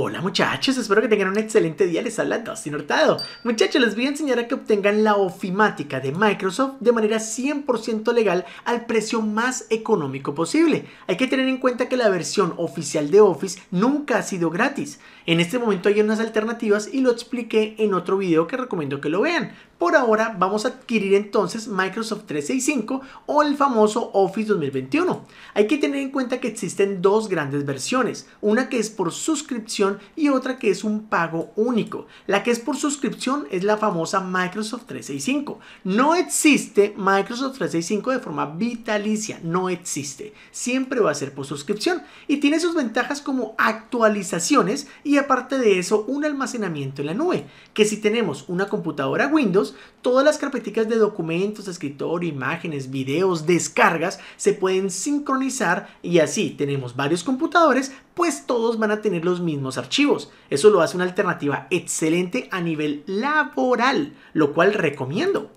Hola muchachos, espero que tengan un excelente día, les habla Dustin Hurtado. Muchachos, les voy a enseñar a que obtengan la ofimática de Microsoft de manera 100% legal al precio más económico posible. Hay que tener en cuenta que la versión oficial de Office nunca ha sido gratis. En este momento hay unas alternativas y lo expliqué en otro video que recomiendo que lo vean. Por ahora vamos a adquirir entonces Microsoft 365 o el famoso Office 2021. Hay que tener en cuenta que existen dos grandes versiones, una que es por suscripción y otra que es un pago único. La que es por suscripción es la famosa Microsoft 365. No existe Microsoft 365 de forma vitalicia, no existe. Siempre va a ser por suscripción y tiene sus ventajas como actualizaciones y aparte de eso un almacenamiento en la nube, que si tenemos una computadora Windows, todas las carpeticas de documentos, escritorio, imágenes, videos, descargas se pueden sincronizar y así tenemos varios computadores, pues todos van a tener los mismos archivos. Eso lo hace una alternativa excelente a nivel laboral, lo cual recomiendo.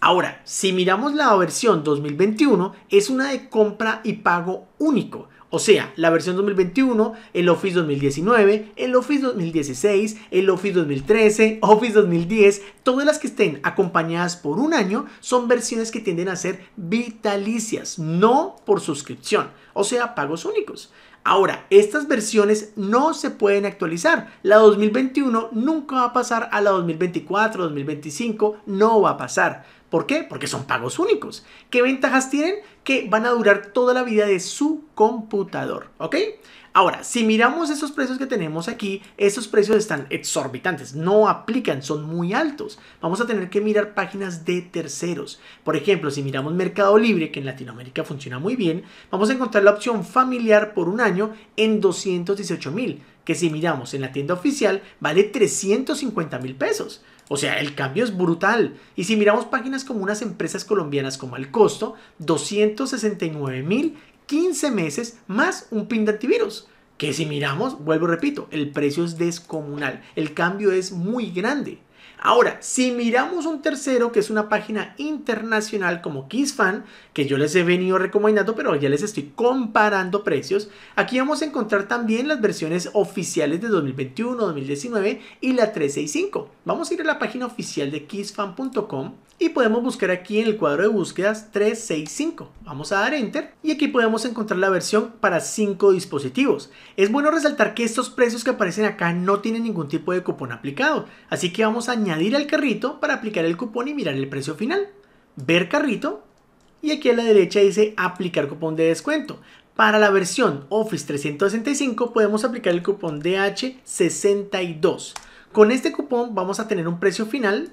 Ahora, si miramos la versión 2021, es una de compra y pago único o sea, la versión 2021, el Office 2019, el Office 2016, el Office 2013, Office 2010, todas las que estén acompañadas por un año son versiones que tienden a ser vitalicias, no por suscripción, o sea, pagos únicos. Ahora, estas versiones no se pueden actualizar. La 2021 nunca va a pasar a la 2024, 2025, no va a pasar. ¿Por qué? Porque son pagos únicos. ¿Qué ventajas tienen? Que van a durar toda la vida de su computador, ¿ok? Ahora, si miramos esos precios que tenemos aquí, esos precios están exorbitantes, no aplican, son muy altos. Vamos a tener que mirar páginas de terceros. Por ejemplo, si miramos Mercado Libre, que en Latinoamérica funciona muy bien, vamos a encontrar la opción familiar por un año en 218 mil, que si miramos en la tienda oficial vale 350 mil pesos. O sea, el cambio es brutal. Y si miramos páginas como unas empresas colombianas como El Costo, 269 mil, 15 meses más un pin de antivirus. Que si miramos, vuelvo repito, el precio es descomunal. El cambio es muy grande. Ahora, si miramos un tercero, que es una página internacional como KissFan, que yo les he venido recomendando, pero ya les estoy comparando precios, aquí vamos a encontrar también las versiones oficiales de 2021, 2019 y la 365. Vamos a ir a la página oficial de kissfan.com y podemos buscar aquí en el cuadro de búsquedas 365. Vamos a dar Enter y aquí podemos encontrar la versión para 5 dispositivos. Es bueno resaltar que estos precios que aparecen acá no tienen ningún tipo de cupón aplicado, así que vamos a añadir al carrito para aplicar el cupón y mirar el precio final. Ver carrito y aquí a la derecha dice aplicar cupón de descuento. Para la versión Office 365 podemos aplicar el cupón DH62. Con este cupón vamos a tener un precio final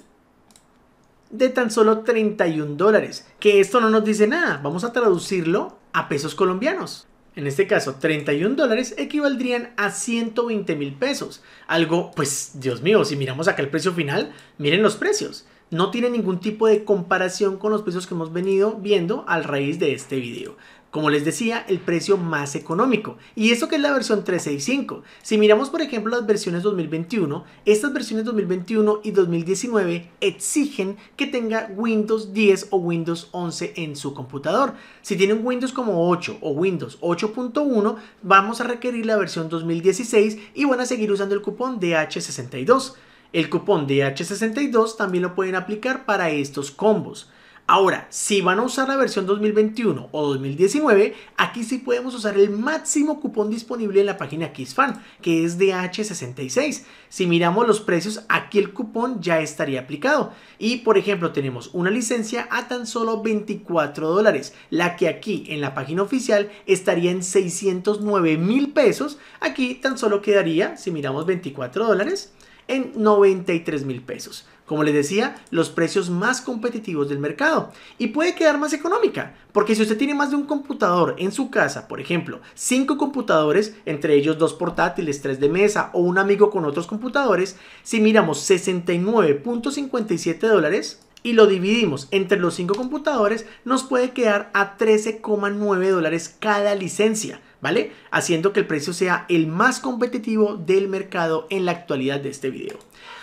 de tan solo 31 dólares, que esto no nos dice nada, vamos a traducirlo a pesos colombianos en este caso 31 dólares, equivaldrían a 120 mil pesos. Algo, pues, Dios mío, si miramos acá el precio final, miren los precios. No tiene ningún tipo de comparación con los precios que hemos venido viendo al raíz de este video como les decía, el precio más económico. Y eso que es la versión 365. Si miramos, por ejemplo, las versiones 2021, estas versiones 2021 y 2019 exigen que tenga Windows 10 o Windows 11 en su computador. Si tienen Windows como 8 o Windows 8.1, vamos a requerir la versión 2016 y van a seguir usando el cupón DH62. El cupón DH62 también lo pueden aplicar para estos combos. Ahora, si van a usar la versión 2021 o 2019, aquí sí podemos usar el máximo cupón disponible en la página KissFan, que es DH66. Si miramos los precios, aquí el cupón ya estaría aplicado. Y por ejemplo, tenemos una licencia a tan solo 24 dólares, la que aquí en la página oficial estaría en 609 mil pesos. Aquí tan solo quedaría, si miramos 24 dólares, en 93 mil pesos como les decía, los precios más competitivos del mercado. Y puede quedar más económica, porque si usted tiene más de un computador en su casa, por ejemplo, cinco computadores, entre ellos dos portátiles, tres de mesa o un amigo con otros computadores, si miramos 69.57 dólares y lo dividimos entre los cinco computadores, nos puede quedar a 13,9 dólares cada licencia. ¿Vale? Haciendo que el precio sea el más competitivo del mercado en la actualidad de este video.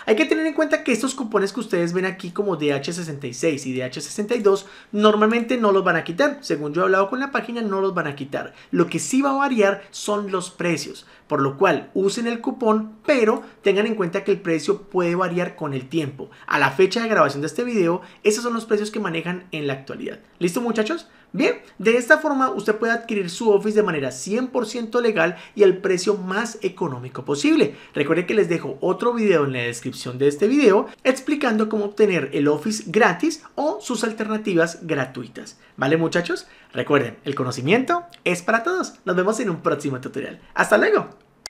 Hay que tener en cuenta que estos cupones que ustedes ven aquí como DH66 y DH62 normalmente no los van a quitar. Según yo he hablado con la página, no los van a quitar. Lo que sí va a variar son los precios, por lo cual usen el cupón, pero tengan en cuenta que el precio puede variar con el tiempo. A la fecha de grabación de este video, esos son los precios que manejan en la actualidad. ¿Listo muchachos? Bien, de esta forma usted puede adquirir su Office de manera 100% legal y al precio más económico posible. Recuerde que les dejo otro video en la descripción de este video explicando cómo obtener el Office gratis o sus alternativas gratuitas. ¿Vale muchachos? Recuerden, el conocimiento es para todos. Nos vemos en un próximo tutorial. Hasta luego.